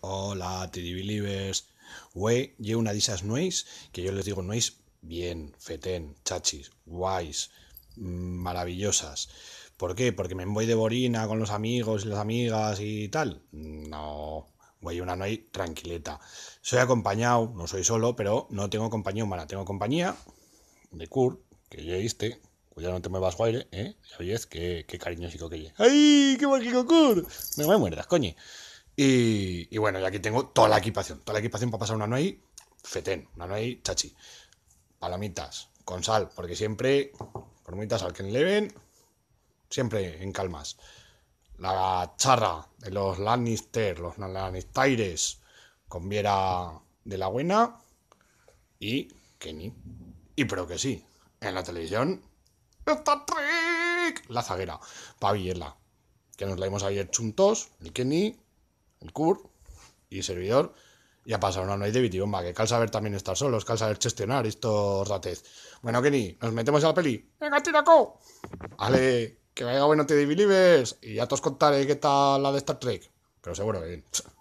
Hola, TD Believers. Güey, llevo una de esas nueis que yo les digo nueis bien, fetén, chachis, guays, mm, maravillosas. ¿Por qué? ¿Porque me voy de borina con los amigos y las amigas y tal? No, güey, una nueis tranquileta. Soy acompañado, no soy solo, pero no tengo compañía humana. Tengo compañía de Kur, que ya viste, ya no te muevas, guaire, ¿eh? Ya qué, qué cariñosico que lle. ¡Ay, qué mágico Kur! No me muerdas, coño. Y, bueno, ya aquí tengo toda la equipación. Toda la equipación para pasar una noche fetén, una noche chachi. Palomitas, con sal, porque siempre, palomitas al que le ven, siempre en calmas. La charra de los Lannister, los Lannisteres con Viera de la Buena y Kenny. Y pero que sí, en la televisión está Trick la zaguera, para que nos la hemos ayer juntos, el Kenny el CUR y servidor, Ya pasaron no una noche de bomba, que cal saber también estar solos, cal saber gestionar estos ratez. Bueno, Kenny, nos metemos a la peli. ¡Venga, tiraco! ¡Ale! que vaya bueno te de y ya te os contaré qué tal la de Star Trek, pero seguro que bien.